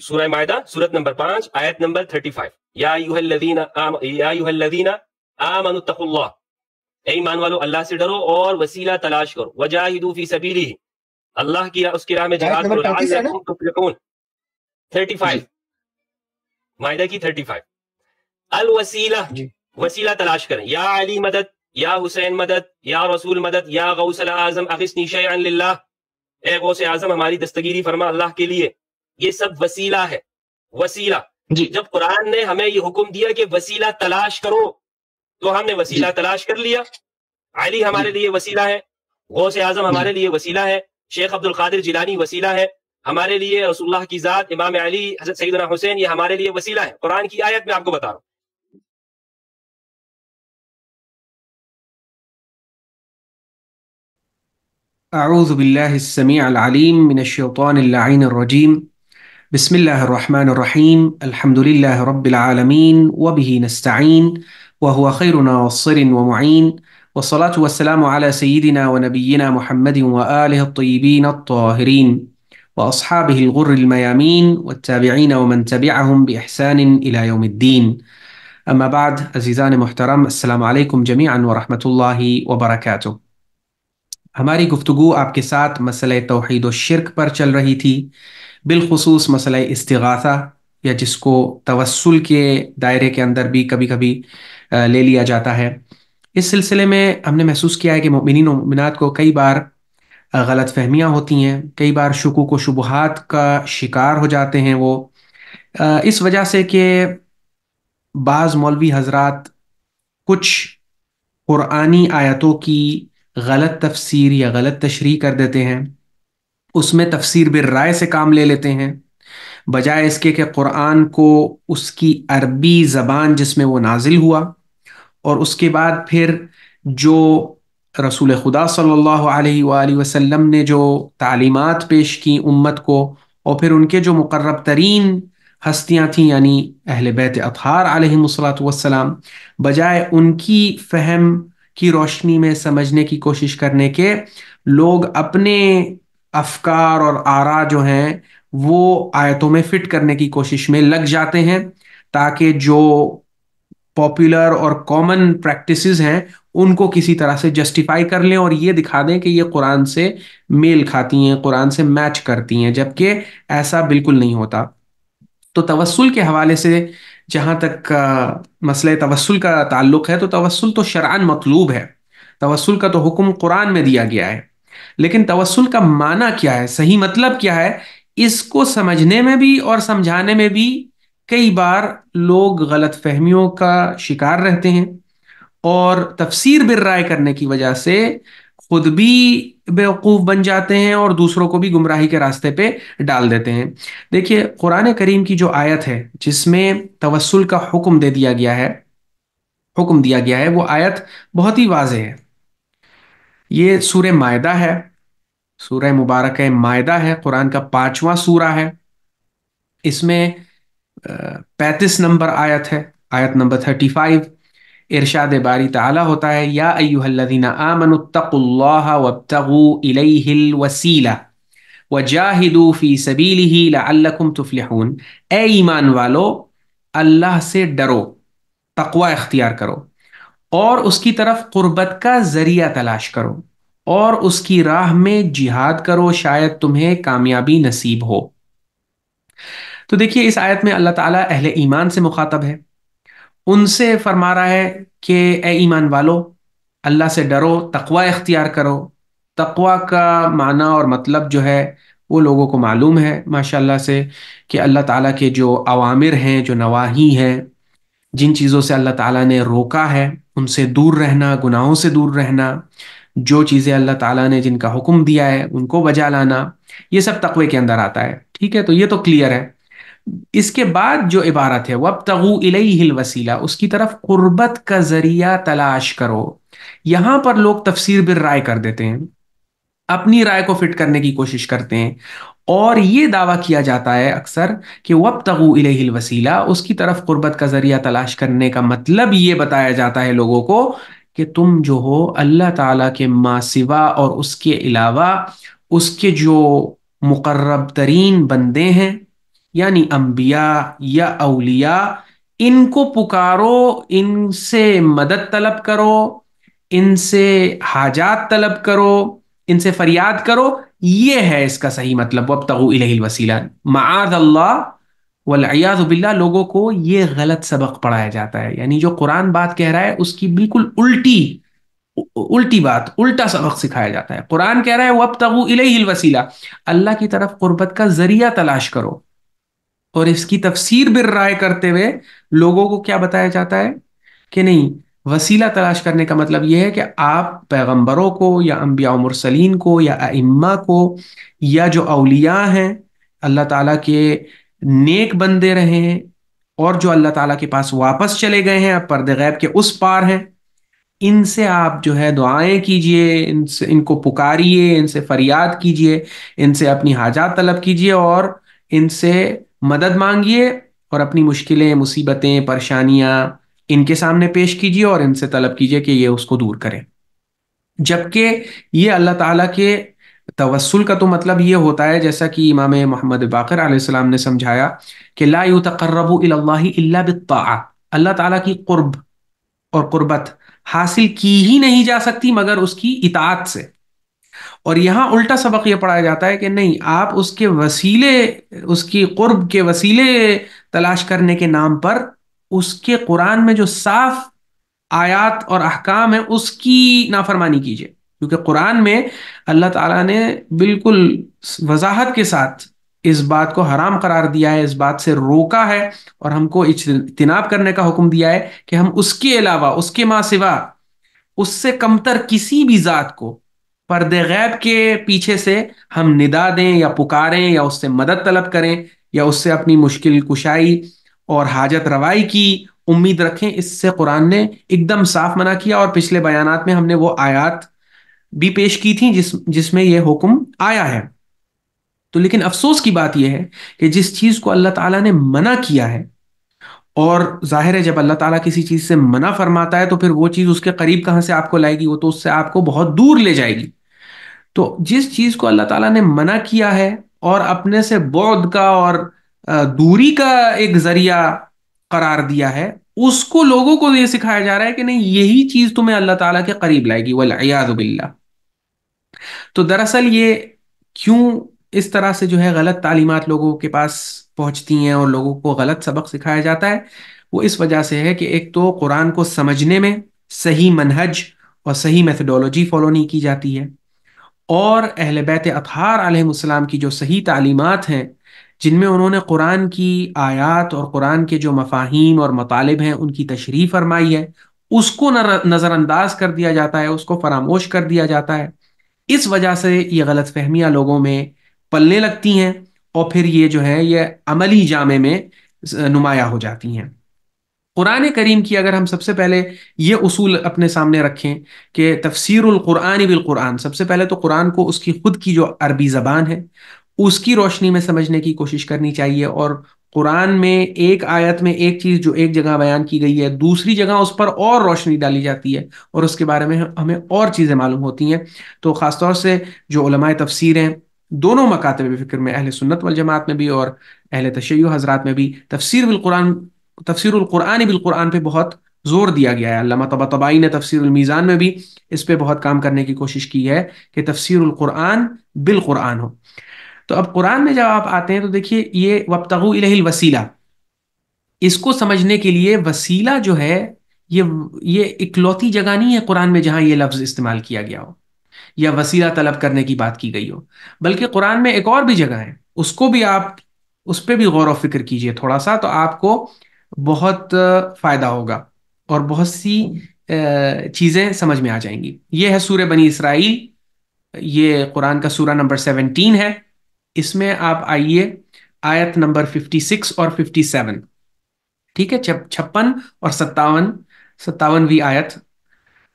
सूरह मायदा सूरत नंबर पांच आयत नंबर थर्टी फाइव यादीना आम ईमान वालो अल्लाह से डरो और वसीला तलाश करो वजाहिदूफी सबीरी अल्लाह की राह में जहाद करो थर्टी फाइव मायदा की थर्टी फाइव अल वसीला वसीला तलाश करें या अली मदद या हुसैन मदद या रसूल मदद या गौसला आजम अखिस निशा ए आजम हमारी दस्तगिरी फरमा अल्लाह के लिए ये सब वसीला है वसीला जी जब कुरान ने हमें ये हुक्म दिया कि वसीला तलाश करो तो हमने वसीला तलाश कर लिया अली हमारे लिए वसीला है गौस आजम हमारे लिए वसीला है शेख अब्दुल कादिर जिलानी वसीला है हमारे लिए रसुल्लाह की ज़ात इमाम अली हजरत सईदना हुसैन ये हमारे लिए वसीला है कुरान की आयत में आपको बता रहा हूँ أعوذ بالله السميع العليم من الشيطان اللعين الرجيم بسم الله الرحمن الرحيم الحمد لله رب العالمين وبه نستعين وهو خير ناصر ومعين والصلاة والسلام على سيدنا ونبينا محمد وآله الطيبين الطاهرين وأصحابه الغر الميامين والتابعين ومن تبعهم بإحسان إلى يوم الدين أما بعد أزيزان محترم السلام عليكم جميعا ورحمة الله وبركاته گفتگو آپ کے ساتھ مسئلہ توحید و شرک پر چل رہی تھی बिलखसूस मसल इस या जिसको तवसल के दायरे के अंदर भी कभी कभी ले लिया जाता है इस सिलसिले में हमने महसूस किया है कि मिन ममिनत को कई बार गलत फहमियाँ होती हैं कई बार शकूक व शुबहत का शिकार हो जाते हैं वो इस वजह से कि बाज़ मौलवी हजरात कुछ क़ुरानी आयतों की गलत तफसीर या गलत तशरी कर देते हैं उसमें तफसीर बिर राय से काम ले लेते हैं बजाय इसके कि कुरान को उसकी अरबी ज़बान जिसमें वो नाजिल हुआ और उसके बाद फिर जो रसूल खुदा सल्लल्लाहु अलैहि वसल्लम ने जो तालीमात पेश की उम्मत को और फिर उनके जो मुकर्रब तरीन हस्तियाँ थीं यानी अहल बैत अतहार आलतम बजाय उनकी फ़हम की रोशनी में समझने की कोशिश करने के लोग अपने अफकार और आरा जो हैं वो आयतों में फिट करने की कोशिश में लग जाते हैं ताकि जो पॉपुलर और कॉमन प्रैक्टिसेस हैं उनको किसी तरह से जस्टिफाई कर लें और ये दिखा दें कि ये कुरान से मेल खाती हैं कुरान से मैच करती हैं जबकि ऐसा बिल्कुल नहीं होता तो तवस्ल के हवाले से जहाँ तक मसले तवस्ल का ताल्लुक है तो तवस्ल तो शरान मतलूब है तवस्ल का तो हुक्म कुरान में दिया गया है लेकिन तवसल का माना क्या है सही मतलब क्या है इसको समझने में भी और समझाने में भी कई बार लोग गलत फहमियों का शिकार रहते हैं और तफसीर बिर राय करने की वजह से खुद भी बेवकूफ़ बन जाते हैं और दूसरों को भी गुमराही के रास्ते पे डाल देते हैं देखिए कुरान करीम की जो आयत है जिसमें तवसल का हुक्म दे दिया गया है हुक्म दिया गया है वो आयत बहुत ही वाज है ये सूर्य मायदा है सूर्य मुबारक है मायदा है कुरान का पांचवा सूरा है इसमें पैंतीस नंबर आयत है आयत नंबर थर्टी फाइव इरशाद बारी ताला होता है या अयुहल्लिन आमनुत्तकुल्लाह वसीला वजाहिदू फी ही लअल्लकुम तुफलिहून ए ईमान वालो अल्लाह से डरो तकवा इख्तियार करो और उसकी तरफ कुर्बत का जरिया तलाश करो और उसकी राह में जिहाद करो शायद तुम्हें कामयाबी नसीब हो तो देखिए इस आयत में अल्लाह ताला अहले ईमान से मुखातब है उनसे फरमा रहा है कि ए ईमान वालो अल्लाह से डरो तकवा इख्तियार करो तकवा का माना और मतलब जो है वो लोगों को मालूम है माशाल्लाह से कि अल्लाह ताला के जो अवामिर हैं जो नवाही हैं जिन चीज़ों से अल्लाह ताला ने रोका है उनसे दूर रहना गुनाहों से दूर रहना जो चीज़ें अल्लाह ताला ने जिनका हुक्म दिया है उनको बजा लाना ये सब तकवे के अंदर आता है ठीक है तो ये तो क्लियर है इसके बाद जो इबारत है वब तगु इल वसीला उसकी तरफ कुर्बत का जरिया तलाश करो यहाँ पर लोग तफसीर बिर राय कर देते हैं अपनी राय को फिट करने की कोशिश करते हैं और ये दावा किया जाता है अक्सर कि वब तगु इलेहिल वसीला उसकी तरफ गुर्बत का ज़रिया तलाश करने का मतलब ये बताया जाता है लोगों को कि तुम जो हो अल्लाह ताला के सिवा और उसके अलावा उसके जो मुकर्रब तरीन बंदे हैं यानी अम्बिया या अलिया इनको पुकारो इनसे मदद तलब करो इनसे हाजात तलब करो इनसे फरियाद करो ये है इसका सही मतलब वब तगु वसीला माद अल्लाह वलियाज़बिल्ला लोगों को ये गलत सबक पढ़ाया जाता है यानी जो कुरान बात कह रहा है उसकी बिल्कुल उल्टी उल्टी बात उल्टा सबक सिखाया जाता है कुरान कह रहा है वब तगु वसीला अल्लाह की तरफ कुर्बत का जरिया तलाश करो और इसकी तफसीर बिर राय करते हुए लोगों को क्या बताया जाता है कि नहीं वसीला तलाश करने का मतलब यह है कि आप पैगंबरों को या अम्बिया मुरसलीन को या अम्मा को या जो अलिया हैं अल्लाह ताला के नेक बंदे रहे हैं और जो अल्लाह ताला के पास वापस चले गए हैं अब पर्द गैब के उस पार हैं इनसे आप जो है दुआएं कीजिए इनसे इनको पुकारिए इनसे फरियाद कीजिए इनसे अपनी हाजात तलब कीजिए और इनसे मदद मांगिए और अपनी मुश्किलें मुसीबतें परेशानियाँ इनके सामने पेश कीजिए और इनसे तलब कीजिए कि ये उसको दूर करें जबकि ये अल्लाह ताला के तवसल का तो मतलब ये होता है जैसा कि इमाम मोहम्मद बाकर आसमाम ने समझाया कि ला यू तकर्रबू अल्ला अल्लाह ताला की कुर्ब और कुर्बत हासिल की ही नहीं जा सकती मगर उसकी इतात से और यहाँ उल्टा सबक ये पढ़ाया जाता है कि नहीं आप उसके वसीले उसकी कुर्ब के वसीले तलाश करने के नाम पर उसके कुरान में जो साफ आयात और अहकाम है उसकी नाफरमानी कीजिए क्योंकि कुरान में अल्लाह ताला ने बिल्कुल वजाहत के साथ इस बात को हराम करार दिया है इस बात से रोका है और हमको इजतनाब करने का हुक्म दिया है कि हम उसके अलावा उसके माँ सिवा उससे कमतर किसी भी ज़ात को पर्दे गैब के पीछे से हम निदा दें या पुकारें या उससे मदद तलब करें या उससे अपनी मुश्किल कुशाई और हाजत रवाई की उम्मीद रखें इससे कुरान ने एकदम साफ मना किया और पिछले बयान में हमने वो आयात भी पेश की थी जिस जिसमें यह हुक्म आया है तो लेकिन अफसोस की बात यह है कि जिस चीज़ को अल्लाह ताला ने मना किया है और जाहिर है जब अल्लाह ताला किसी चीज़ से मना फरमाता है तो फिर वो चीज़ उसके करीब कहाँ से आपको लाएगी वो तो उससे आपको बहुत दूर ले जाएगी तो जिस चीज़ को अल्लाह तला ने मना किया है और अपने से बौद्ध का और दूरी का एक जरिया करार दिया है उसको लोगों को ये सिखाया जा रहा है कि नहीं यही चीज तुम्हें अल्लाह ताला के करीब लाएगी वल तो दरअसल ये क्यों इस तरह से जो है गलत तालीमत लोगों के पास पहुंचती हैं और लोगों को गलत सबक सिखाया जाता है वो इस वजह से है कि एक तो कुरान को समझने में सही मनहज और सही मेथडोलॉजी फॉलो नहीं की जाती है और अहल बैत अतहार आलम की जो सही तालीमत हैं जिनमें उन्होंने कुरान की आयात और कुरान के जो मफाहिम और मतालब हैं उनकी तशरी फरमाई है उसको नज़रअंदाज कर दिया जाता है उसको फरामोश कर दिया जाता है इस वजह से ये गलत फहमियाँ लोगों में पलने लगती हैं और फिर ये जो है ये अमली जामे में नुमाया हो जाती हैं कुरान करीम की अगर हम सबसे पहले ये उसूल अपने सामने रखें कि तफसर क़ुरान बिल क़ुरान सबसे पहले तो कुरान को उसकी खुद की जो अरबी ज़बान है उसकी रोशनी में समझने की कोशिश करनी चाहिए और कुरान में एक आयत में एक चीज जो एक जगह बयान की गई है दूसरी जगह उस पर और रोशनी डाली जाती है और उसके बारे में हमें और चीज़ें मालूम होती हैं तो ख़ासतौर से जो उलमाए तफसीर हैं दोनों मकातब फ़िक्र में अहल सुन्नत वल जमात में भी और अहल तशैय हजरात में भी तफसर बिलकुरान कुरान बिलकुरान पर बहुत जोर दिया गया है अल्लामा तबा तबाई ने तफसरमीज़ान में भी इस पर बहुत काम करने की कोशिश की है कि तफसरक़ुरान बिलकुरान हो तो अब कुरान में जब आप आते हैं तो देखिए ये वबतगु इलहिल वसीला इसको समझने के लिए वसीला जो है ये ये इकलौती जगह नहीं है कुरान में जहां ये लफ्ज इस्तेमाल किया गया हो या वसीला तलब करने की बात की गई हो बल्कि कुरान में एक और भी जगह है उसको भी आप उस पर भी गौर व फिक्र कीजिए थोड़ा सा तो आपको बहुत फ़ायदा होगा और बहुत सी चीज़ें समझ में आ जाएंगी ये है सूर्य बनी इसराइल ये कुरान का सूरा नंबर सेवनटीन है इसमें आप आइए आयत नंबर 56 और 57 ठीक है छप्पन और सत्तावन सत्तावनवी आयत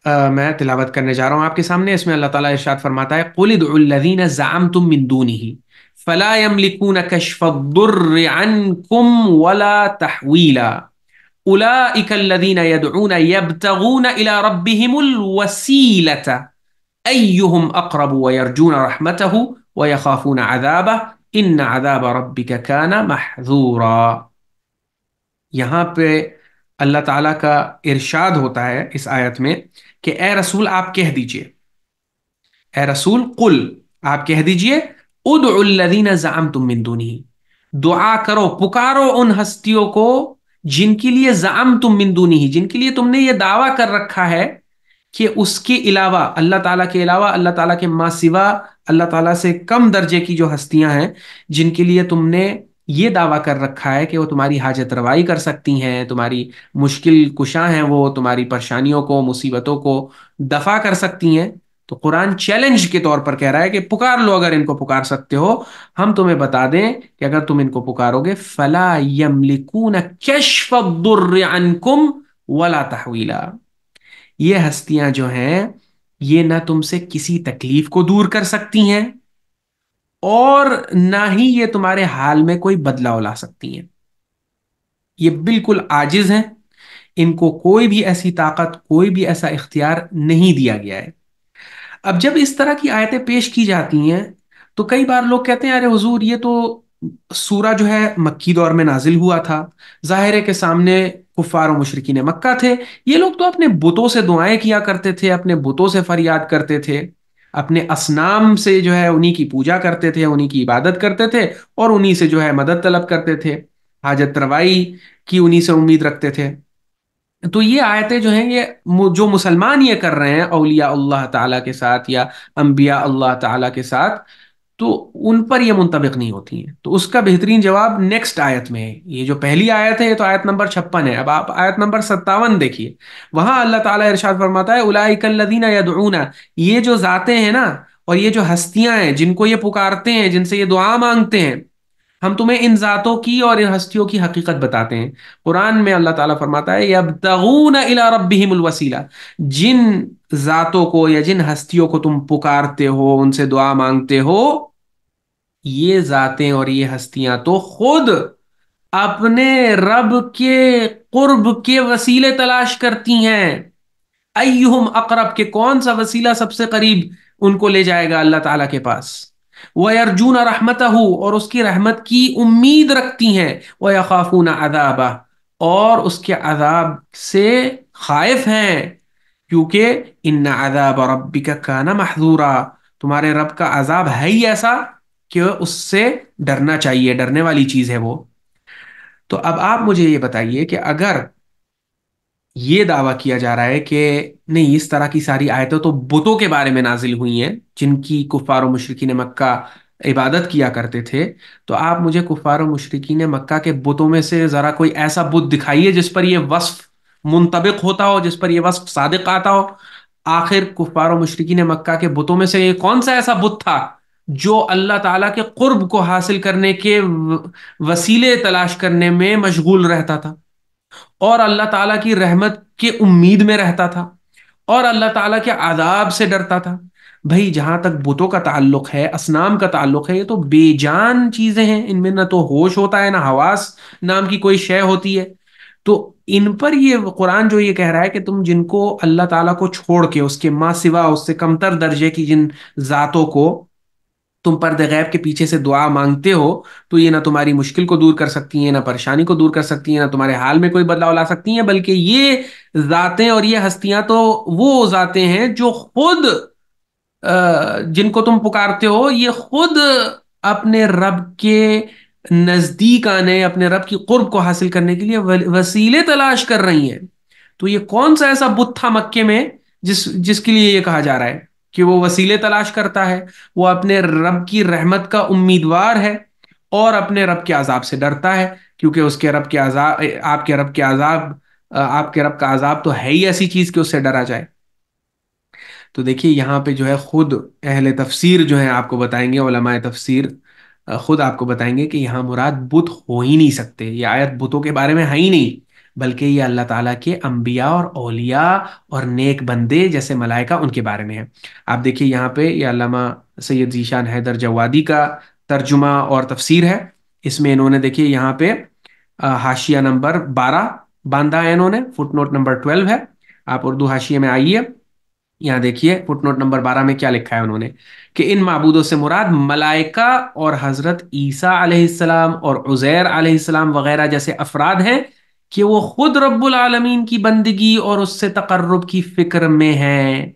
आ, मैं तिलावत करने जा रहा हूँ आपके सामने इसमें अल्लाह ताला इरशाद फरमाता है कुलदीन जाम तुम मिंदून ही फ़लाम लिकून कशफ़ुर्रकुम वला तहवीला أولئك الذين يدعون يبتغون إلى ربهم الوسيلة أيهم أقرب ويرجون رحمته वयखाफून अदाबा इन अदाब रब काना महजूरा यहाँ पे अल्लाह ताला का इरशाद होता है इस आयत में कि ए रसूल आप कह दीजिए ए रसूल कुल आप कह दीजिए उदीन जाम तुम मिंदूनी दुआ करो पुकारो उन हस्तियों को जिनके लिए जाम तुम मिंदूनी जिनके लिए तुमने ये दावा कर रखा है कि उसके अलावा अल्लाह ताला के अलावा अल्लाह ताला के माँ सिवा अल्लाह ताला से कम दर्जे की जो हस्तियां हैं जिनके लिए तुमने ये दावा कर रखा है कि वो तुम्हारी हाजत रवाई कर सकती हैं तुम्हारी मुश्किल कुशा हैं वो तुम्हारी परेशानियों को मुसीबतों को दफा कर सकती हैं तो कुरान चैलेंज के तौर पर कह रहा है कि पुकार लो अगर इनको पुकार सकते हो हम तुम्हें बता दें कि अगर तुम इनको पुकारोगे फला यमलिकून कशफुर्रकुम वाला तहवीला ये हस्तियां जो हैं ये ना तुमसे किसी तकलीफ को दूर कर सकती हैं और ना ही ये तुम्हारे हाल में कोई बदलाव ला सकती हैं ये बिल्कुल आजिज हैं इनको कोई भी ऐसी ताकत कोई भी ऐसा इख्तियार नहीं दिया गया है अब जब इस तरह की आयतें पेश की जाती हैं तो कई बार लोग कहते हैं अरे हुजूर ये तो सूरा जो है मक्की दौर में नाजिल हुआ था ज़ाहिर है के सामने कुफार और मुशरकिन मक्का थे ये लोग तो अपने बुतों से दुआएं किया करते थे अपने बुतों से फरियाद करते थे अपने असनाम से जो है उन्हीं की पूजा करते थे उन्हीं की इबादत करते थे और उन्हीं से जो है मदद तलब करते थे हाजत रवाई की उन्हीं से उम्मीद रखते थे तो ये आयतें जो हैं ये जो मुसलमान ये कर रहे हैं अलिया अल्लाह ताला के साथ या अम्बिया अल्लाह ताला के साथ तो उन पर ये मुंतबिक नहीं होती हैं तो उसका बेहतरीन जवाब नेक्स्ट आयत में है ये जो पहली आयत है ये तो आयत नंबर छप्पन है अब आप आयत नंबर सत्तावन देखिए वहां अल्लाह ताला इरशाद फरमाता है उलाइकल्लदीना यदूना ये जो जाते हैं ना और ये जो हस्तियां हैं जिनको ये पुकारते हैं जिनसे ये दुआ मांगते हैं हम तुम्हें इन ज़ातों की और इन हस्तियों की हकीकत बताते हैं कुरान में अल्लाह ताला फरमाता है यबतगून इला रब्बिहिमुल वसीला जिन ज़ातों को या जिन हस्तियों को तुम पुकारते हो उनसे दुआ मांगते हो ये ज़ातें और ये हस्तियां तो खुद अपने रब के कुर्ब के वसीले तलाश करती हैं अयुहम अकरब के कौन सा वसीला सबसे करीब उनको ले जाएगा अल्लाह ताला के पास वह अर्जुन रहमत और उसकी रहमत की उम्मीद रखती हैं वह खाफून अदाबा और उसके अदाब से खाइफ हैं क्योंकि इन अदाब और रबी का काना आ तुम्हारे रब का अजाब है ही ऐसा कि उससे डरना चाहिए डरने वाली चीज़ है वो तो अब आप मुझे ये बताइए कि अगर ये दावा किया जा रहा है कि नहीं इस तरह की सारी आयतें तो बुतों के बारे में नाजिल हुई हैं जिनकी कुफ़ार व ने मक्का इबादत किया करते थे तो आप मुझे कुफ़ार व ने मक्का के बुतों में से ज़रा कोई ऐसा बुत दिखाइए जिस पर यह वस्फ मुंतबिक होता हो जिस पर यह वस्फ सादिक आता हो आखिर कुफ़ार मुशरकी ने मक्का के बुतों में से कौन सा ऐसा बुत था जो अल्लाह ताला के कुर्ब को हासिल करने के वसीले तलाश करने में मशगूल रहता था और अल्लाह ताला की रहमत के उम्मीद में रहता था और अल्लाह ताला के आदाब से डरता था भाई जहां तक बुतों का ताल्लुक है असनाम का ताल्लुक है ये तो बेजान चीजें हैं इनमें ना तो होश होता है ना हवास नाम की कोई शय होती है तो इन पर ये कुरान जो ये कह रहा है कि तुम जिनको अल्लाह ताला को छोड़ के उसके माँ सिवा उससे कमतर दर्जे की जिन जातों को तुम पर्द गैब के पीछे से दुआ मांगते हो तो ये ना तुम्हारी मुश्किल को दूर कर सकती हैं ना परेशानी को दूर कर सकती हैं ना तुम्हारे हाल में कोई बदलाव ला सकती हैं बल्कि ये ज़ातें और ये हस्तियां तो वो जाते हैं जो खुद जिनको तुम पुकारते हो ये खुद अपने रब के नज़दीक आने अपने रब की कुर्ब को हासिल करने के लिए वसीले तलाश कर रही हैं तो ये कौन सा ऐसा बुत था मक्के में जिस जिसके लिए ये कहा जा रहा है कि वो वसीले तलाश करता है वो अपने रब की रहमत का उम्मीदवार है और अपने रब के आज़ाब से डरता है क्योंकि उसके रब के आज़ाब आपके रब के आज़ाब आपके रब का आज़ाब तो है ही ऐसी चीज़ कि उससे डरा जाए तो देखिए यहाँ पे जो है खुद अहल तफसीर जो है आपको बताएंगे ओलमाए तफसीर खुद आपको बताएंगे कि यहाँ मुराद बुत हो ही नहीं सकते ये आयत बुतों के बारे में है ही नहीं बल्कि ये अल्लाह ताला के अम्बिया और ओलिया और नेक बंदे जैसे मलाइका उनके बारे में है आप देखिए यहाँ पे ये अल्लामा सैयद जीशान हैदर जवादी का तर्जुमा और तफसीर है इसमें इन्होंने देखिए यहाँ पे हाशिया नंबर बारह बांधा है इन्होंने नोट नंबर ट्वेल्व है आप उर्दू हाशिए में आइए यहाँ देखिए नोट नंबर बारह में क्या लिखा है उन्होंने कि इन मबूदों से मुराद मलाइका और हज़रत ईसा आसमाम और उज़ैर आसमाम वगैरह जैसे अफराद हैं कि वो खुद रब्बुल आलमीन की बंदगी और उससे तकर्रब की फिक्र में हैं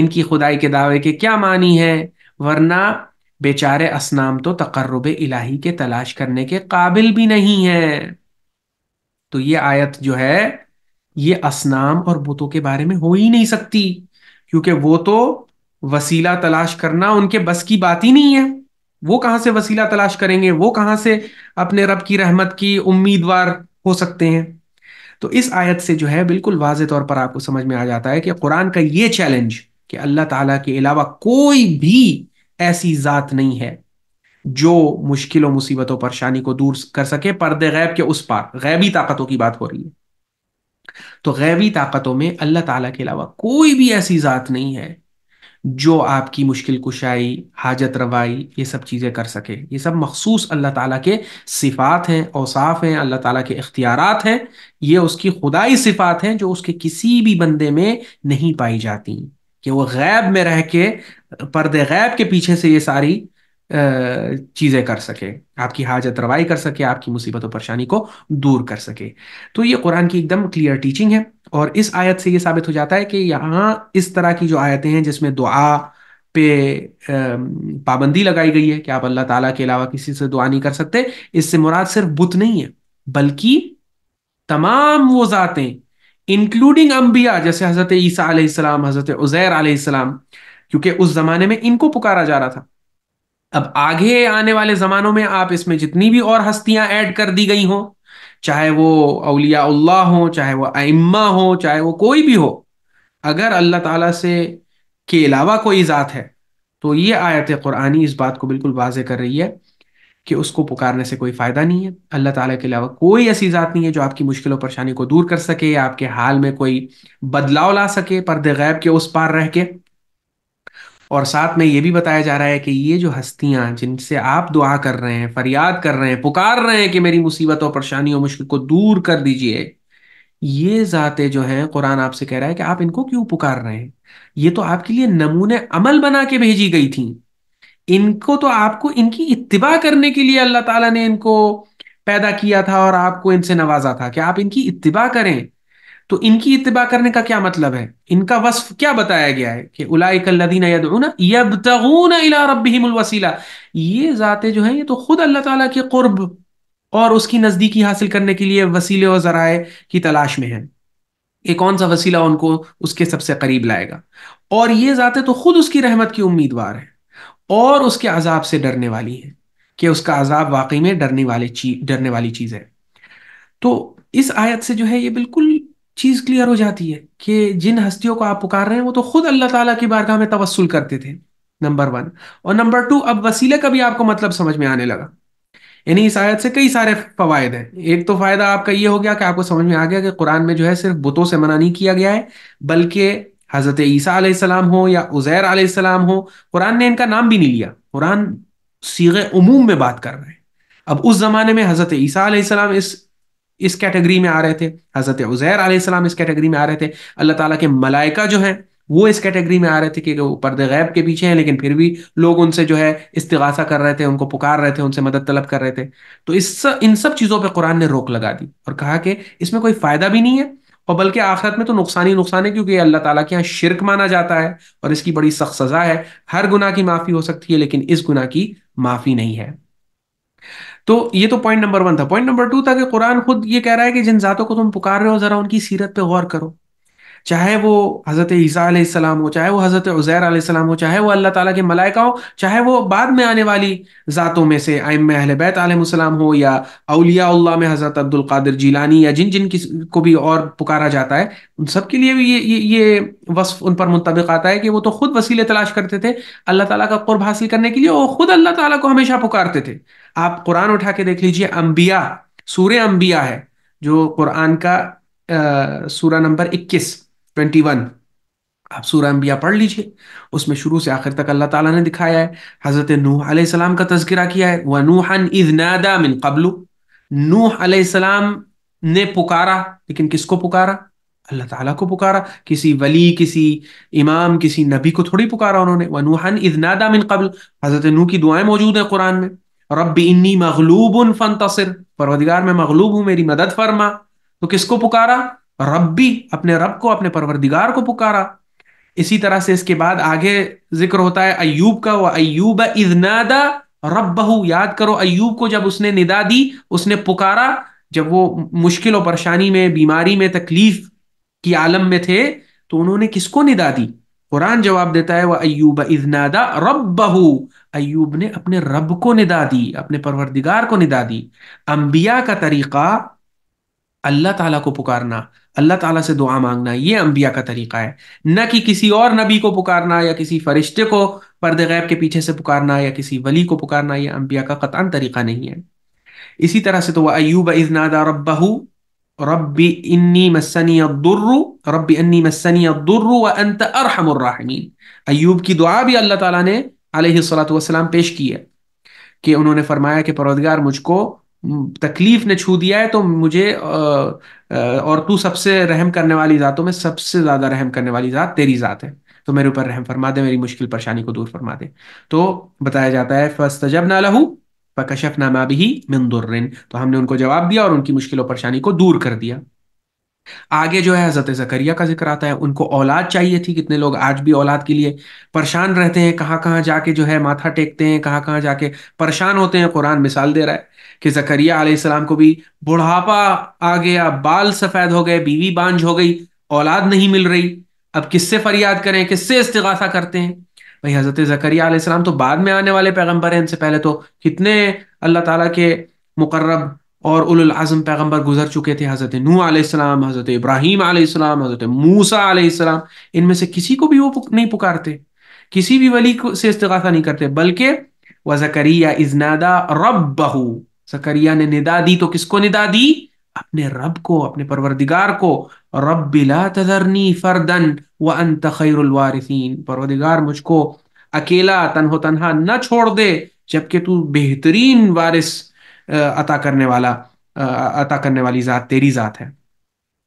इनकी खुदाई के दावे के क्या मानी है वरना बेचारे असनाम तो तकर्रब इलाही के तलाश करने के काबिल भी नहीं हैं तो ये आयत जो है ये असनाम और बुतों के बारे में हो ही नहीं सकती क्योंकि वो तो वसीला तलाश करना उनके बस की बात ही नहीं है वो कहाँ से वसीला तलाश करेंगे वो कहाँ से अपने रब की रहमत की उम्मीदवार हो सकते हैं तो इस आयत से जो है बिल्कुल वाज तौर पर आपको समझ में आ जाता है कि कुरान का ये चैलेंज कि अल्लाह ताला के अलावा कोई भी ऐसी ज़ात नहीं है जो मुश्किलों मुसीबतों परेशानी को दूर कर सके पर्दे गैब के उस पार गैबी ताकतों की बात हो रही है तो गैबी ताकतों में अल्लाह ताला के अलावा कोई भी ऐसी ज़ात नहीं है जो आपकी मुश्किल कुशाई हाजत रवाई ये सब चीज़ें कर सके ये सब मखसूस अल्लाह ताला के सिफ़ात हैं औसाफ हैं अल्लाह ताला के इख्तियारत हैं ये उसकी खुदाई सिफ़ात हैं जो उसके किसी भी बंदे में नहीं पाई जाती कि वो गैब में रह के पर्दे गैब के पीछे से ये सारी चीज़ें कर सके आपकी हाजत रवाई कर सके आपकी मुसीबत और परेशानी को दूर कर सके तो ये कुरान की एकदम क्लियर टीचिंग है और इस आयत से ये साबित हो जाता है कि यहाँ इस तरह की जो आयतें हैं जिसमें दुआ पे पाबंदी लगाई गई है कि आप अल्लाह ताला के अलावा किसी से दुआ नहीं कर सकते इससे मुराद सिर्फ बुत नहीं है बल्कि तमाम वो ज़ातें इंक्लूडिंग अम्बिया जैसे हज़रत ईसा आसमाम हज़रत उज़ैर आसमाम क्योंकि उस ज़माने में इनको पुकारा जा रहा था अब आगे आने वाले जमानों में आप इसमें जितनी भी और हस्तियां ऐड कर दी गई हों चाहे वो अलिया हो चाहे वो अम्मा हो चाहे वो कोई भी हो अगर अल्लाह ताला से के अलावा कोई ज़ात है तो ये आयत कुरानी इस बात को बिल्कुल वाज कर रही है कि उसको पुकारने से कोई फ़ायदा नहीं है अल्लाह ताला के अलावा कोई ऐसी ज़ात नहीं है जो आपकी मुश्किल और परेशानी को दूर कर सके या आपके हाल में कोई बदलाव ला सके पर्दे गैब के उस पार रह के और साथ में ये भी बताया जा रहा है कि ये जो हस्तियां जिनसे आप दुआ कर रहे हैं फरियाद कर रहे हैं पुकार रहे हैं कि मेरी मुसीबतों परेशानियों मुश्किल को दूर कर दीजिए ये जाते जो हैं कुरान आपसे कह रहा है कि आप इनको क्यों पुकार रहे हैं ये तो आपके लिए नमूने अमल बना के भेजी गई थी इनको तो आपको इनकी इतबा करने के लिए अल्लाह ताला ने इनको पैदा किया था और आपको इनसे नवाजा था कि आप इनकी इतबा करें तो इनकी इतबा करने का क्या मतलब है इनका वस्फ क्या बताया गया है कि उलाइकल्लदीन ये जाते जो हैं ये तो खुद अल्लाह ताला के कुर्ब और उसकी नज़दीकी हासिल करने के लिए वसीले और ज़राए की तलाश में हैं ये कौन सा वसीला उनको उसके सबसे करीब लाएगा और ये जाते तो खुद उसकी रहमत की उम्मीदवार हैं और उसके अजाब से डरने वाली हैं कि उसका अजाब वाकई में डरने वाले चीज डरने वाली चीज़ है तो इस आयत से जो है ये बिल्कुल चीज क्लियर हो जाती है कि जिन हस्तियों को आप पुकार रहे हैं वो तो खुद अल्लाह ताला की बारगाह में तवस्सुल करते थे नंबर वन और नंबर टू अब वसीले का भी आपको मतलब समझ में आने लगा यानी इस आयत से कई सारे फवायद हैं एक तो फायदा आपका ये हो गया कि आपको समझ में आ गया कि कुरान में जो है सिर्फ बुतों से मना नहीं किया गया है बल्कि हज़रत ईसा आसमाम हो या उजैर आसमाम हो कुरान ने इनका नाम भी नहीं लिया कुरान सीगे उमूम में बात कर रहे हैं अब उस जमाने में हज़रत ईसा आसमाम इस इस कैटेगरी में आ रहे थे हज़रत उज़ैर आसमाम इस कैटेगरी में आ रहे थे अल्लाह ताला के मलाइका जो हैं वो इस कैटेगरी में आ रहे थे कि वो पर्दे गैब के पीछे हैं लेकिन फिर भी लोग उनसे जो है इस्तगासा कर रहे थे उनको पुकार रहे थे उनसे मदद तलब कर रहे थे तो इस इन सब चीज़ों पर कुरान ने रोक लगा दी और कहा कि इसमें कोई फ़ायदा भी नहीं है और बल्कि आखिरत में तो नुकसान ही नुकसान है क्योंकि अल्लाह ताला के यहाँ शिरक माना जाता है और इसकी बड़ी सख्त सज़ा है हर गुना की माफ़ी हो सकती है लेकिन इस गुना की माफ़ी नहीं है तो ये तो पॉइंट नंबर वन था पॉइंट नंबर टू था कि कुरान खुद ये कह रहा है कि जिन जातों को तुम पुकार रहे हो जरा उनकी सीरत पे गौर करो चाहे वो हज़रत ईसा आसमाम हो चाहे वो हज़रत उज़ैर आसमाम हो चाहे वो अल्लाह ताला के मलाइका हो चाहे वो बाद में आने वाली ज़ातों में से आइम अहल बैत आलम हो या अलिया में हज़रत अब्दुल जीलानी या जिन जिन किस को भी और पुकारा जाता है उन सब के लिए भी ये ये, ये वस्फ उन पर मुंतबिक आता है कि वो तो खुद वसीले तलाश करते थे अल्लाह ताला का कुर्ब हासिल करने के लिए वो खुद अल्लाह ताला को हमेशा पुकारते थे आप कुरान उठा के देख लीजिए अम्बिया सूर्य अम्बिया है जो कुरान का सूरा नंबर इक्कीस ट्वेंटी वन आप सूरह अंबिया पढ़ लीजिए उसमें शुरू से आखिर तक अल्लाह ताला ने दिखाया है हज़रत नूह अलैहिस्सलाम का तस्करा किया है वह नूहन इज नादा मिन कबलू नूह सलाम ने पुकारा लेकिन किसको पुकारा अल्लाह ताला को पुकारा किसी वली किसी इमाम किसी नबी को थोड़ी पुकारा उन्होंने वह नूहन इज नादा मिन कबल हज़रत नूह की दुआएं मौजूद है कुरान में रब इन्नी मगलूब फन तसर परवदिगार मैं मगलूब हूँ मेरी मदद फरमा तो किसको पुकारा रब्बी अपने रब को अपने परवरदिगार को पुकारा इसी तरह से इसके बाद आगे जिक्र होता है अयूब का वह अयूब इजनादा रब बहू याद करो अयूब को जब उसने निदा दी उसने पुकारा जब वो मुश्किल और परेशानी में बीमारी में तकलीफ की आलम में थे तो उन्होंने किसको निदा दी कुरान जवाब देता है वह अयूब इजनादा रब बहू अयूब ने अपने रब को निदा दी अपने परवरदिगार को निदा दी अंबिया का तरीका अल्लाह ताला को पुकारना अल्लाह ताला से दुआ मांगना ये अंबिया का तरीका है न कि किसी और नबी को पुकारना या किसी फरिश्ते को पर्द गैब के पीछे से पुकारना या किसी वली को पुकारना ये अंबिया का कतान तरीका नहीं है इसी तरह से तो वह अयूब इजनादा रब्बहू रब्बी इन्नी मस्सनी अद्दुर्रु रब्बी अन्नी अद्दुर्रु व अंत अयूब की दुआ भी अल्लाह ताला ने अलैहि सलातु पेश की है कि उन्होंने फरमाया कि परवदगार मुझको तकलीफ ने छू दिया है तो मुझे और तू सबसे रहम करने वाली ज़ातों में सबसे ज़्यादा रहम करने वाली ज़ात तेरी ज़ात है तो मेरे ऊपर रहम फरमा दे मेरी मुश्किल परेशानी को दूर फरमा दे तो बताया जाता है जब ना लहू पकशफ नामा भी मंदुर तो हमने उनको जवाब दिया और उनकी मुश्किलों परेशानी को दूर कर दिया आगे जो है हजरत जकरिया का जिक्र आता है उनको औलाद चाहिए थी कितने लोग आज भी औलाद के लिए परेशान रहते हैं कहाँ कहाँ जाके जो है माथा टेकते हैं कहाँ कहाँ जाके परेशान होते हैं कुरान मिसाल दे रहा है कि जकरिया आसमाम को भी बुढ़ापा आ गया बाल सफ़ेद हो गए बीवी बांझ हो गई औलाद नहीं मिल रही अब किससे फरियाद करें किससे इस्तगासा करते हैं भाई हज़रत जकरिया आसमाम तो बाद में आने वाले पैगम्बर हैं इनसे पहले तो कितने अल्लाह तला के मुकर्रब और उल आज़म पैगम्बर गुजर चुके थे हज़रत नू आसमाम हज़रत इब्राहिम आसमाम हज़रत मूसा आसमाम इनमें से किसी को भी वो नहीं पुकारते किसी भी वली को से इस्तगाफ़ा नहीं करते बल्कि व जकरिया इजनादा रब बहू जकरिया ने निदा दी तो किसको निदा दी अपने रब को अपने परवरदिगार को रब तजरनी फरदन व अन तखैरवारसिन परवरदिगार मुझको अकेला तनहो तनहा न छोड़ दे जबकि तू बेहतरीन वारिस अता करने वाला अता करने वाली ज़ात तेरी ज़ात है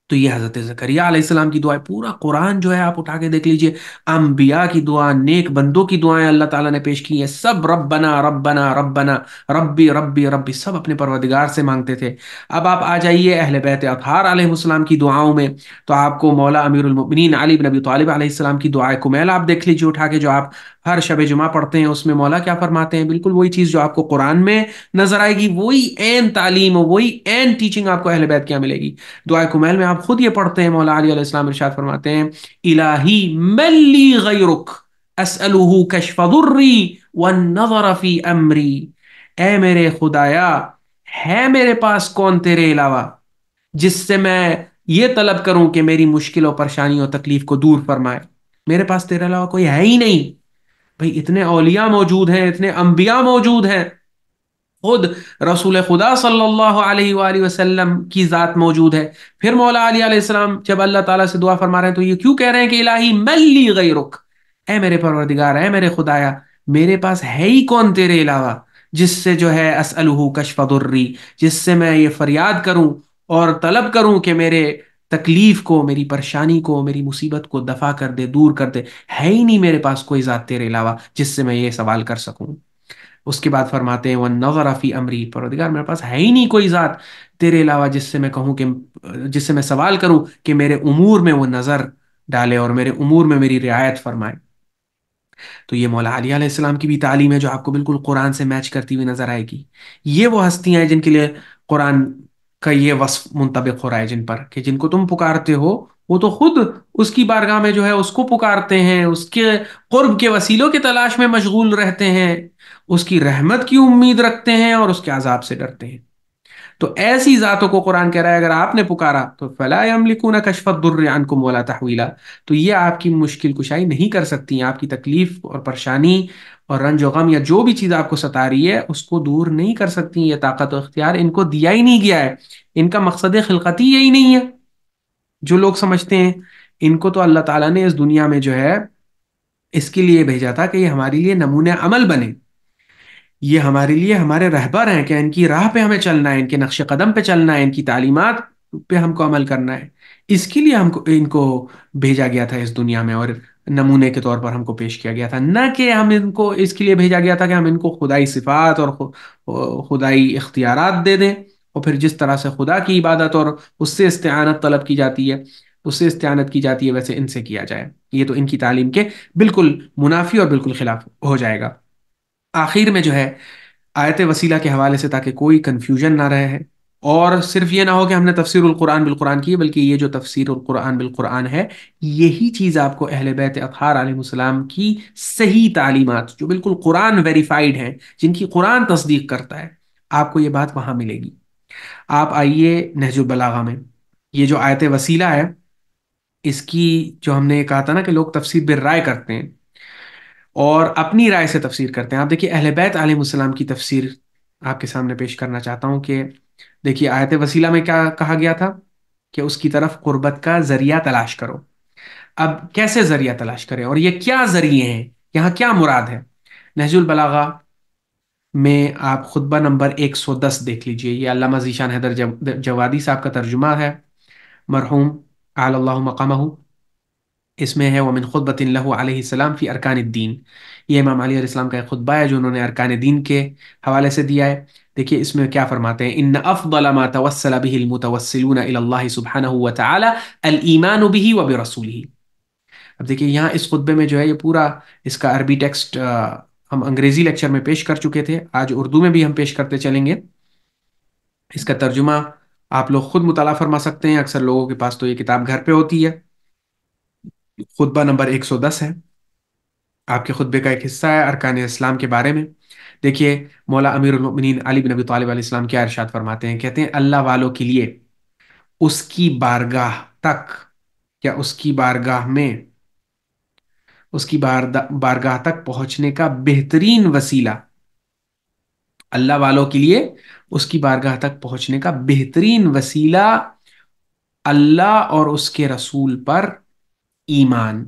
तो ये हज़रत ज़करिया की दुआएं पूरा कुरान जो है आप उठा के देख लीजिए अम्बिया की दुआ नेक बंदों की दुआएं अल्लाह ताला ने पेश की हैं सब रब बना रब बना रब बना रबी रबी रबी सब अपने परवदिगार से मांगते थे अब आप आ जाइए अहल बहत अतहार आलम की दुआओं में तो आपको मौला अमीरमिन अली नबी तलब आलाम की दुआ कुमैल आप देख लीजिए उठा के जो आप हर शब जुमा पढ़ते हैं उसमें मौला क्या फरमाते हैं बिल्कुल वही चीज़ जो आपको कुरान में नजर आएगी वही एन तालीम वही एन टीचिंग आपको अहल बैत क्या मिलेगी दुआ कुमैल में आप खुद ये पढ़ते हैं मौला अली फरमाते हैं इलाही मल्ली रुख असलहू कशफुर्री व नवरफी अमरी ए मेरे खुदाया है मेरे पास कौन तेरे अलावा जिससे मैं ये तलब करूं कि मेरी मुश्किल और परेशानी और तकलीफ को दूर फरमाए मेरे पास तेरे अलावा कोई है ही नहीं भाई इतने औलिया मौजूद हैं इतने अम्बिया मौजूद हैं खुद रसूल खुदा सल्लल्लाहु अलैहि वसल्लम की ज़ात मौजूद है फिर मौला अली अलैहिस्सलाम जब अल्लाह ताला से दुआ फरमा रहे हैं तो ये क्यों कह रहे हैं कि इलाही मल्ली गई रुख ए मेरे परवरदिगार है मेरे खुदाया मेरे पास है ही कौन तेरे अलावा जिससे जो है असलहू कशफुर्री जिससे मैं ये फरियाद करूं और तलब करूँ कि मेरे तकलीफ को मेरी परेशानी को मेरी मुसीबत को दफा कर दे दूर कर दे है ही नहीं मेरे पास कोई ज़ात तेरे अलावा जिससे मैं ये सवाल कर सकूं उसके बाद फरमाते हैं वन नवराफी अमरी परवदिगार मेरे पास है ही नहीं कोई ज़ात तेरे अलावा जिससे मैं कहूँ कि जिससे मैं सवाल करूँ कि मेरे उमूर में वो नज़र डाले और मेरे उमूर में मेरी रियायत फरमाए तो ये मौला अली की भी तालीम है जो आपको बिल्कुल कुरान से मैच करती हुई नज़र आएगी ये वो हस्तियाँ हैं जिनके लिए कुरान का ये वस्फ मुंतबिक हो रहा है जिन पर कि जिनको तुम पुकारते हो वो तो खुद उसकी बारगाह में जो है उसको पुकारते हैं उसके कुर्ब के वसीलों की तलाश में मशगूल रहते हैं उसकी रहमत की उम्मीद रखते हैं और उसके अजाब से डरते हैं तो ऐसी ज़ातों को कुरान कह रहा है अगर आपने पुकारा तो कशफत कशफ़ुर्रन को मोला तहवीला तो ये आपकी मुश्किल कुशाई नहीं कर सकती आपकी तकलीफ़ और परेशानी और रंज गम या जो भी चीज़ आपको सता रही है उसको दूर नहीं कर सकती ये ताकत और अख्तियार इनको दिया ही नहीं गया है इनका मकसद खिलकती यही नहीं है जो लोग समझते हैं इनको तो अल्लाह ताला ने इस दुनिया में जो है इसके लिए भेजा था कि ये हमारे लिए नमूने अमल बने ये हमारे लिए हमारे रहबर हैं कि इनकी राह पे हमें चलना है इनके नक्श कदम पे चलना है इनकी तालीमत पे हमको अमल करना है इसके लिए हमको इनको भेजा गया था इस दुनिया में और नमूने के तौर पर हमको पेश किया गया था न कि हम इनको इसके लिए भेजा गया था कि हम इनको खुदाई सिफात और खुदाई इख्तियार दे दें और फिर जिस तरह से खुदा की इबादत और उससे इस्तेनत तलब की जाती है उससे इस्तेनत की जाती है वैसे इनसे किया जाए ये तो इनकी तालीम के बिल्कुल मुनाफी और बिल्कुल खिलाफ हो जाएगा आखिर में जो है आयत वसीला के हवाले से ताकि कोई कन्फ्यूजन ना रहे है और सिर्फ ये ना हो कि हमने तफसर कुरान बिलकुरान की बल्कि ये जो तफसर कुरान बिलकुरान है यही चीज़ आपको अहल बैत अखार आलम की सही तालीमत जो बिल्कुल कुरान वेरीफाइड हैं जिनकी कुरान तस्दीक करता है आपको ये बात वहाँ मिलेगी आप आइए नहजुबलागा में ये जो आयत वसीला है इसकी जो हमने कहा था ना कि लोग तफसीर बिर राय करते हैं और अपनी राय से तफसीर करते हैं आप देखिए अहल बैत आलम की तफसीर आपके सामने पेश करना चाहता हूँ कि देखिए आयत वसीला में क्या कहा गया था कि उसकी तरफ कुर्बत का जरिया तलाश करो अब कैसे जरिया तलाश करें और ये क्या जरिए हैं यहाँ क्या मुराद है नहजुल बलागा में आप खुतबा नंबर 110 देख लीजिए ये अल्लामा जीशान हैदर जवादी साहब का तर्जुमा है मरहूम आल्ला मकाम इसमें है वमिन खुतबत लहूसम फ़ी अरकान दीन ये इमाम अलीसम का एक खुतबा है जो उन्होंने अरकान दीन के हवाले से दिया है देखिए इसमें क्या फरमाते हैं इन अफ़ला तवसलबिलमतवसलून सुबहाना हुआ तलामान भी वब रसूल ही अब देखिए यहाँ इस खुतबे में जो है ये पूरा इसका अरबी टेक्स्ट हम अंग्रेज़ी लेक्चर में पेश कर चुके थे आज उर्दू में भी हम पेश करते चलेंगे इसका तर्जुमा आप लोग ख़ुद मुताला फरमा सकते हैं अक्सर लोगों के पास तो ये किताब घर पे होती है खुतबा नंबर 110 है आपके खुतबे का एक हिस्सा है अरकान इस्लाम के बारे में देखिए मौला अमीरमिन अली बिन नबी तालिब इस्लाम क्या अरशाद फरमाते हैं कहते हैं अल्लाह वालों के लिए उसकी बारगाह तक या उसकी बारगाह में उसकी बार बारगाह तक पहुंचने का बेहतरीन वसीला अल्लाह वालों के लिए उसकी बारगाह तक पहुंचने का बेहतरीन वसीला अल्लाह और उसके रसूल पर ईमान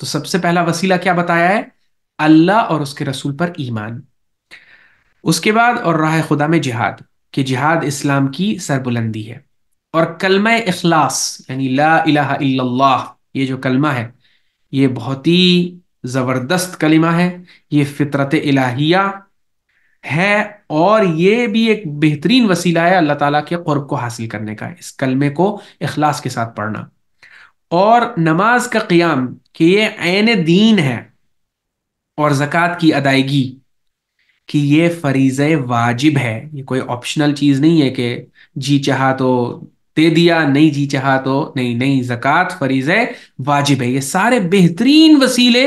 तो सबसे पहला वसीला क्या बताया है अल्लाह और उसके रसूल पर ईमान उसके बाद और राह खुदा में जिहाद कि जिहाद इस्लाम की सरबुलंदी है और कलम अखलास यानी ला इलाहा इल्लल्लाह ये जो कलमा है ये बहुत ही ज़बरदस्त कलिमा है ये फितरत इलाहिया है और ये भी एक बेहतरीन वसीला है अल्लाह ताला के क़ुरब को हासिल करने का इस कलमे को अखलास के साथ पढ़ना और नमाज का क्याम कि ये आन दीन है और ज़क़़त की अदायगी कि ये फरीज़ वाजिब है ये कोई ऑप्शनल चीज़ नहीं है कि जी चाहा तो दे दिया नहीं जी चाहा तो नहीं नहीं ज़क़़त फरीज़ वाजिब है ये सारे बेहतरीन वसीले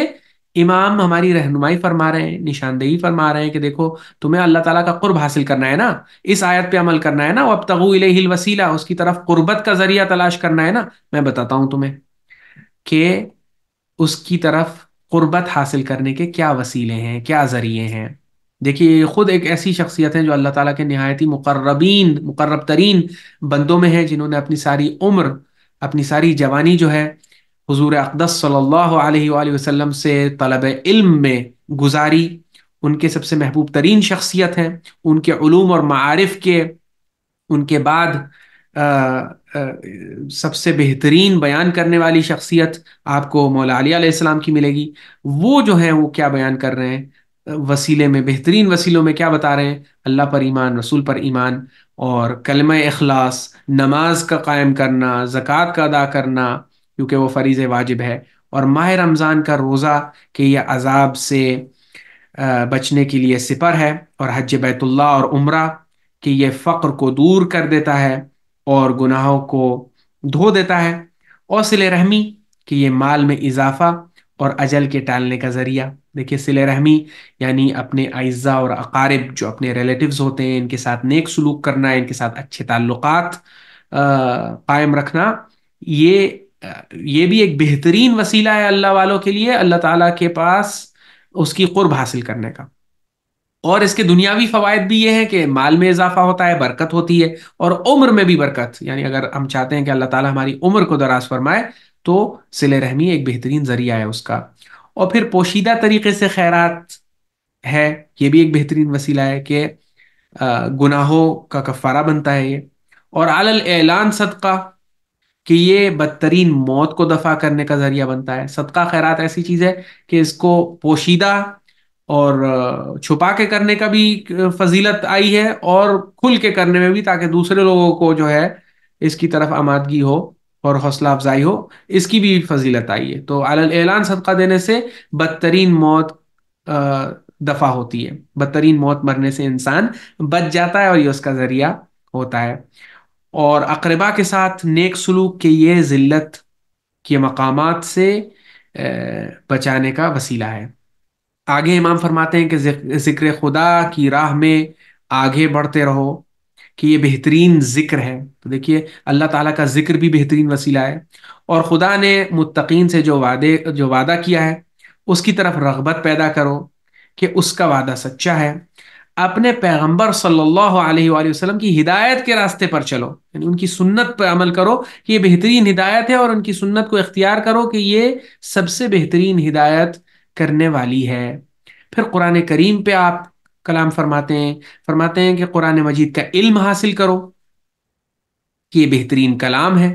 इमाम हमारी रहनुमाई फरमा रहे हैं निशानदेही फरमा रहे हैं कि देखो तुम्हें अल्लाह ताला का कुर्ब हासिल करना है ना इस आयत पे अमल करना है ना अब तगु हिल वसीला उसकी तरफ कुर्बत का जरिया तलाश करना है ना मैं बताता हूँ तुम्हें कि उसकी तरफ कुर्बत हासिल करने के क्या वसीले हैं क्या जरिए हैं देखिए खुद एक ऐसी शख्सियत है जो अल्लाह ताला के नहायती मुकर्रबीन मुकर्रब तरीन बंदों में है जिन्होंने अपनी सारी उम्र अपनी सारी जवानी जो है हजूर अकदस सल्लल्लाहु से तलब इल्म में गुजारी उनके सबसे महबूब तरीन शख्सियत हैं उनके ूम और मारफ़ के उनके बाद आ, आ, सबसे बेहतरीन बयान करने वाली शख्सियत आपको मौलाम की मिलेगी वो जो है वो क्या बयान कर रहे हैं वसीले में बेहतरीन वसीलों में क्या बता रहे हैं अल्लाह पर ईमान रसूल पर ईमान और कलम अखलास नमाज का कायम करना ज़क़़त का अदा करना क्योंकि वो फरीज वाजिब है और माह रमज़ान का रोज़ा के ये अजाब से बचने के लिए सिपर है और हज बैतुल्ला और उम्र कि ये फ़क्र को दूर कर देता है और गुनाहों को धो देता है और सिले रहमी कि ये माल में इजाफा और अजल के टालने का ज़रिया देखिए सिले रहमी यानी अपने अज्जा और अकारब जो अपने रिलेटिव्स होते हैं इनके साथ नेक सलूक करना इनके साथ अच्छे ताल्लुकात कायम रखना ये ये भी एक बेहतरीन वसीला है अल्लाह वालों के लिए अल्लाह ताला के पास उसकी कुर्ब हासिल करने का और इसके दुनियावी फवायद भी ये हैं कि माल में इजाफा होता है बरकत होती है और उम्र में भी बरकत यानी अगर हम चाहते हैं कि अल्लाह ताला हमारी उम्र को दराज फरमाए तो सिले रहमी एक बेहतरीन जरिया है उसका और फिर पोशीदा तरीके से खैरात है ये भी एक बेहतरीन वसीला है कि गुनाहों का कफ़ारा बनता है ये और आल एलान सदका कि ये बदतरीन मौत को दफा करने का जरिया बनता है सदका खैरात ऐसी चीज है कि इसको पोशीदा और छुपा के करने का भी फजीलत आई है और खुल के करने में भी ताकि दूसरे लोगों को जो है इसकी तरफ आमादगी हो और हौसला अफजाई हो इसकी भी फजीलत आई है तो ऐलान सदका देने से बदतरीन मौत दफा होती है बदतरीन मौत मरने से इंसान बच जाता है और ये उसका जरिया होता है और अकरबा के साथ नेक सलूक के ये ज़िल्त के मकाम से बचाने का वसीला है आगे इमाम फरमाते हैं कि ज़िक्र खुदा की राह में आगे बढ़ते रहो कि ये बेहतरीन ज़िक्र है तो देखिए अल्लाह ताला का ज़िक्र भी बेहतरीन वसीला है और ख़ुदा ने मुत्तकीन से जो वादे जो वादा किया है उसकी तरफ रगबत पैदा करो कि उसका वादा सच्चा है अपने पैगंबर सल्लल्लाहु अलैहि वसल्लम की हिदायत के रास्ते पर चलो यानी उनकी सुन्नत पर अमल करो कि ये बेहतरीन हिदायत है और उनकी सुन्नत को इख्तियार करो कि ये सबसे बेहतरीन हिदायत करने वाली है फिर कुरान करीम पे आप कलाम फरमाते हैं फरमाते हैं कि कुरान मजीद का इल्म हासिल करो कि ये बेहतरीन कलाम है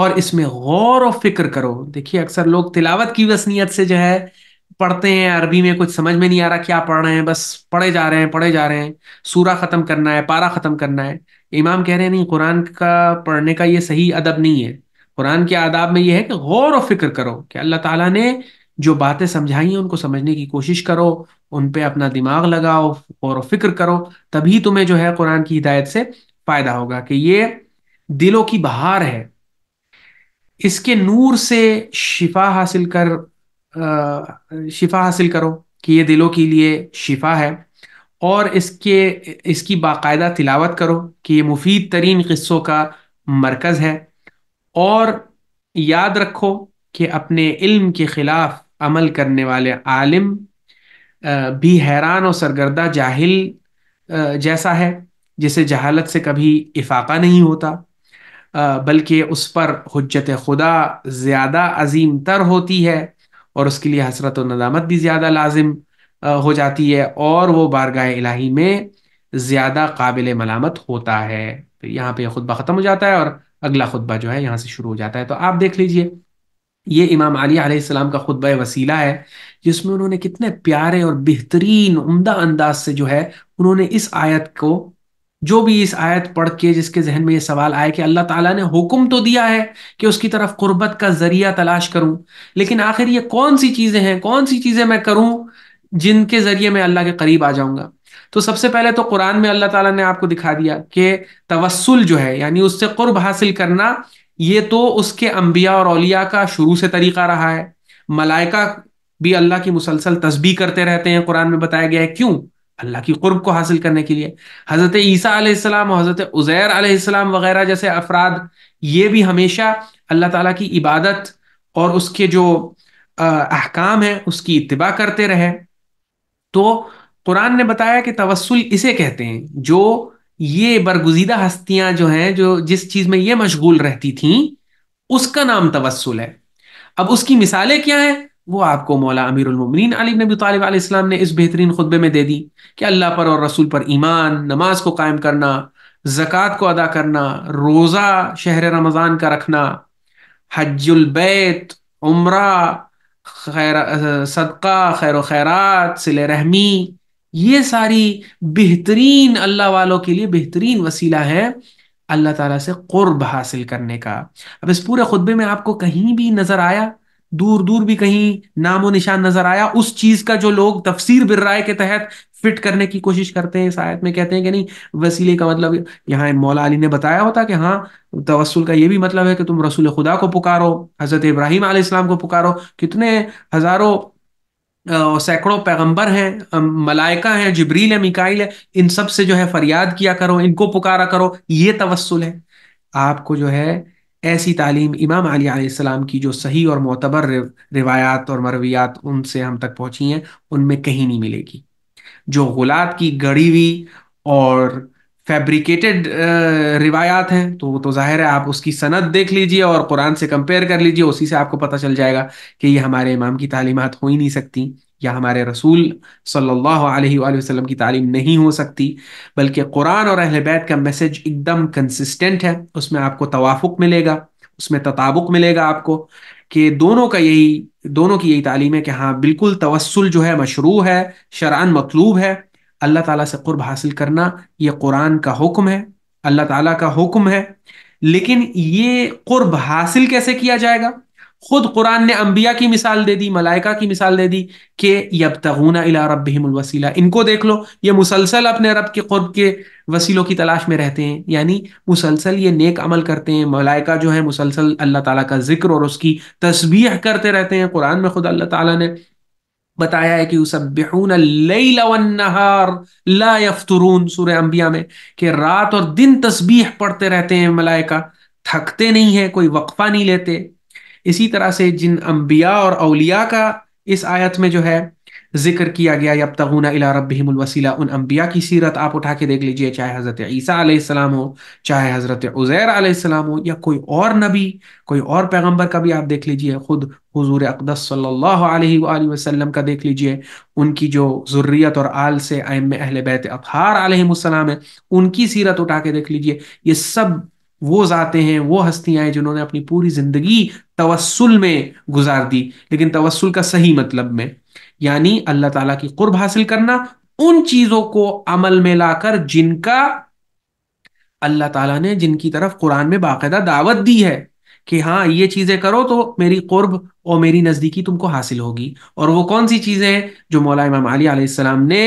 और इसमें गौर और फिक्र करो देखिए अक्सर लोग तिलावत की वसनीयत से जो है पढ़ते हैं अरबी में कुछ समझ में नहीं आ रहा क्या पढ़ रहे हैं बस पढ़े जा रहे हैं पढ़े जा रहे हैं सूरा ख़त्म करना है पारा ख़त्म करना है इमाम कह रहे हैं नहीं कुरान का पढ़ने का ये सही अदब नहीं है कुरान के आदाब में ये है कि गौर और फिक्र करो कि अल्लाह ताला ने जो बातें समझाई हैं उनको समझने की कोशिश करो उन पर अपना दिमाग लगाओ गौर और फिक्र करो तभी तुम्हें जो है कुरान की हिदायत से फ़ायदा होगा कि ये दिलों की बहार है इसके नूर से शिफा हासिल कर शिफा हासिल करो कि ये दिलों के लिए शिफा है और इसके इसकी बाकायदा तिलावत करो कि ये मुफीद तरीन क़स्सों का मरकज़ है और याद रखो कि अपने इल्म के ख़िलाफ़ अमल करने वाले आलिम भी हैरान और सरगर्दा जाहिल जैसा है जिसे जहालत से कभी इफाका नहीं होता बल्कि उस पर हजत खुदा ज़्यादा अजीम तर होती है और उसके लिए हसरत और नदामत भी ज़्यादा लाजिम हो जाती है और वो बारगाह इलाही में ज़्यादा काबिल मलामत होता है तो यहाँ पे खुतबा ख़त्म हो जाता है और अगला खुतबा जो है यहाँ से शुरू हो जाता है तो आप देख लीजिए ये इमाम अली आसमाम का खुतबा वसीला है जिसमें उन्होंने कितने प्यारे और बेहतरीन उम्दा अंदाज से जो है उन्होंने इस आयत को जो भी इस आयत पढ़ के जिसके जहन में ये सवाल आए कि अल्लाह ताला ने हुक्म तो दिया है कि उसकी तरफ कुर्बत का जरिया तलाश करूं लेकिन आखिर ये कौन सी चीज़ें हैं कौन सी चीज़ें मैं करूं जिनके ज़रिए मैं अल्लाह के करीब आ जाऊंगा तो सबसे पहले तो कुरान में अल्लाह ताला ने आपको दिखा दिया कि तवस्ल जो है यानी उससे कुर्ब हासिल करना ये तो उसके अम्बिया और अलिया का शुरू से तरीका रहा है मलाइका भी अल्लाह की मुसलसल तस्बी करते रहते हैं कुरान में बताया गया है क्यों अल्लाह की कुर्ब को हासिल करने के लिए हज़रत ईसा आसमाम और हज़रत उज़ैर आसमाम वगैरह जैसे अफराद ये भी हमेशा अल्लाह ताला की इबादत और उसके जो अहकाम हैं उसकी इतबा करते रहे तो कुरान ने बताया कि तवसल इसे कहते हैं जो ये बरगुजीदा हस्तियां जो हैं जो जिस चीज़ में ये मशगूल रहती थीं उसका नाम तवसल है अब उसकी मिसालें क्या हैं वो आपको मौला अमीरमिन अली नबी तालब ने इस बेहतरीन खुतबे में दे दी कि अल्लाह पर और रसूल पर ईमान नमाज को कायम करना ज़क़़त को अदा करना रोज़ा शहर रमज़ान का रखना हजुलबैत उम्र खैर सदका खैर खैरात सिल रहमी ये सारी बेहतरीन अल्लाह वालों के लिए बेहतरीन वसीला है अल्लाह ताला से क़ुर्ब हासिल करने का अब इस पूरे खुतबे में आपको कहीं भी नज़र आया दूर दूर भी कहीं नामो निशान नजर आया उस चीज का जो लोग तफसीर बिर्राय के तहत फिट करने की कोशिश करते हैं शायद में कहते हैं कि नहीं वसीले का मतलब यहाँ मौला अली ने बताया होता कि हाँ तवसल का ये भी मतलब है कि तुम रसूल खुदा को पुकारो हजरत इब्राहिम आलाम को पुकारो कितने हजारों सैकड़ों पैगंबर हैं मलाइका हैं जबरील है मिकाइल है इन सब से जो है फरियाद किया करो इनको पुकारा करो ये तवसल है आपको जो है ऐसी तालीम इमाम अली सलाम की जो सही और मोतबर रिवायात और मरवियात उनसे हम तक पहुंची हैं उनमें कहीं नहीं मिलेगी जो गुलात की गड़ी हुई और फैब्रिकेटेड रिवायात हैं तो वो तो जाहिर है आप उसकी सनत देख लीजिए और कुरान से कंपेयर कर लीजिए उसी से आपको पता चल जाएगा कि ये हमारे इमाम की तालीमत हो ही नहीं सकती या हमारे रसूल सल्लल्लाहु अलैहि वसल्लम की तालीम नहीं हो सकती बल्कि कुरान और अहले बैत का मैसेज एकदम कंसिस्टेंट है उसमें आपको तवाफ़ुक मिलेगा उसमें तताबुक मिलेगा आपको कि दोनों का यही दोनों की यही तालीम है कि हाँ बिल्कुल तवस्ल जो है मशरू है शरान मतलूब है अल्लाह ताला से कुर्ब हासिल करना ये कुरान का हुक्म है अल्लाह ताला का हुक्म है लेकिन ये कुर्ब हासिल कैसे किया जाएगा खुद कुरान ने अंबिया की मिसाल दे दी मलाइका की मिसाल दे दी कि तगुना इला रब्बिहिमुल वसीला इनको देख लो ये मुसलसल अपने रब के कुर्ब के वसीलों की तलाश में रहते हैं यानी मुसलसल ये नेक अमल करते हैं मलाइका जो है मुसलसल अल्लाह ताला का जिक्र और उसकी तस्बीह करते रहते हैं कुरान में खुद अल्लाह ताला ने बताया है कि उसबहून नहार ला अंबिया में कि रात और दिन तस्बीह पढ़ते रहते हैं मलाइका थकते नहीं है कोई वक्फा नहीं लेते इसी तरह से जिन अम्बिया और अलिया का इस आयत में जो है जिक्र किया गया या तगुना इला रबिमल उन अम्बिया की सीरत आप उठा के देख लीजिए चाहे हज़रत ईसा आसमाम हो चाहे हज़रत उज़ैर आसमाम हो या कोई और नबी कोई और पैगम्बर का भी आप देख लीजिए खुद हजूर अकदस सल्लल्लाहु का देख लीजिए उनकी जो ज़ुर्रियत और आल से आम अहल बैत अखार आसमाम है उनकी सीरत उठा के देख लीजिए ये सब वो जाते हैं वो हस्तियाँ हैं जिन्होंने अपनी पूरी ज़िंदगी तवस्ल में गुजार दी लेकिन तवस्ल का सही मतलब में यानी अल्लाह ताला की कुर्ब हासिल करना उन चीजों को अमल में लाकर जिनका अल्लाह ताला ने जिनकी तरफ कुरान में बाकायदा दावत दी है कि हाँ ये चीजें करो तो मेरी कुर्ब और मेरी नजदीकी तुमको हासिल होगी और वो कौन सी चीजें हैं जो मौला इमाम अली ने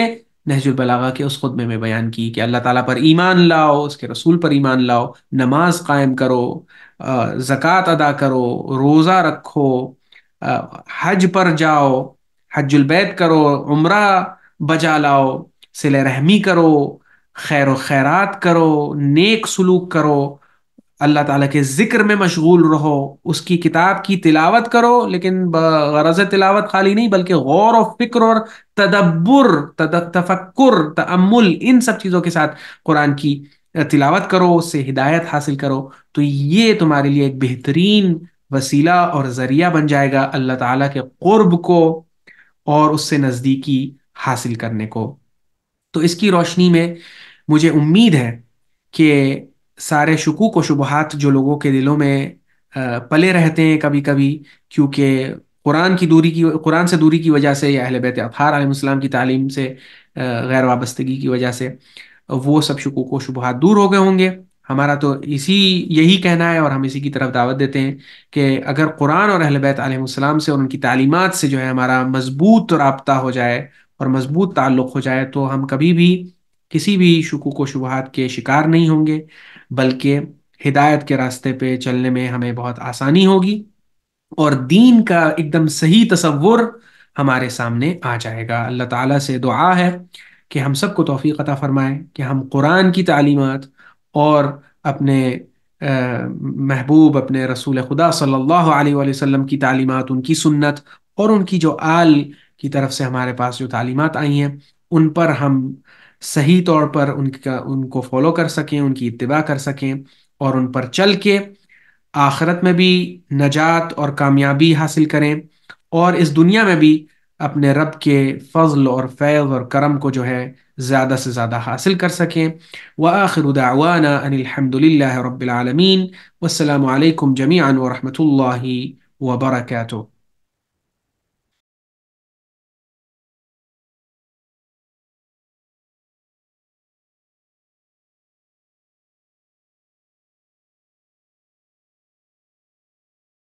नहजुलबलागा के उस खुतबे में बयान की कि अल्लाह ताला पर ईमान लाओ उसके रसूल पर ईमान लाओ नमाज कायम करो जक़ात अदा करो रोज़ा रखो हज पर जाओ हजुलबैत करो उमरा बजा लाओ सिल रहमी करो खैर व खैरात करो नेक सलूक करो अल्लाह ताला के ज़िक्र में मशगूल रहो उसकी किताब की तिलावत करो लेकिन गरज तिलावत खाली नहीं बल्कि गौर और फिक्र और तदब्बर तफक्र तमुल इन सब चीज़ों के साथ कुरान की तिलावत करो उससे हिदायत हासिल करो तो ये तुम्हारे लिए एक बेहतरीन वसीला और ज़रिया बन जाएगा अल्लाह ताला के क़ुर्ब को और उससे नज़दीकी हासिल करने को तो इसकी रोशनी में मुझे उम्मीद है कि सारे शकूक व शुबहत जो लोगों के दिलों में पले रहते हैं कभी कभी क्योंकि कुरान की दूरी की कुरान से दूरी की वजह से या अहल बैत आलम की तालीम से गैर वाबस्तगी की वजह से वो सब शकूक व शुबहत दूर हो गए होंगे हमारा तो इसी यही कहना है और हम इसी की तरफ दावत देते हैं कि अगर कुरान और अहल बैत आलम से और उनकी तालीमत से जो है हमारा मजबूत रबता हो जाए और मजबूत ताल्लुक़ हो जाए तो हम कभी भी किसी भी शकूक व शुबहत के शिकार नहीं होंगे बल्कि हिदायत के रास्ते पे चलने में हमें बहुत आसानी होगी और दीन का एकदम सही तस्वुर हमारे सामने आ जाएगा अल्लाह ताला से दुआ है कि हम सबको तोफ़ी अता फ़रमाए कि हम कुरान की तालीमत और अपने महबूब अपने रसूल खुदा सल्लल्लाहु अलैहि वसल्लम की तालीमत उनकी सुन्नत और उनकी जो आल की तरफ से हमारे पास जो तालीमत आई हैं उन पर हम सही तौर पर उनका उनको फॉलो कर सकें उनकी इतवा कर सकें और उन पर चल के आखरत में भी नजात और कामयाबी हासिल करें और इस दुनिया में भी अपने रब के फजल और फैज़ और करम को जो है ज़्यादा से ज़्यादा हासिल कर सकें व आखिर उदाना अनिलहमदिल्ला रबालमीन जमी अन वरम वबरकू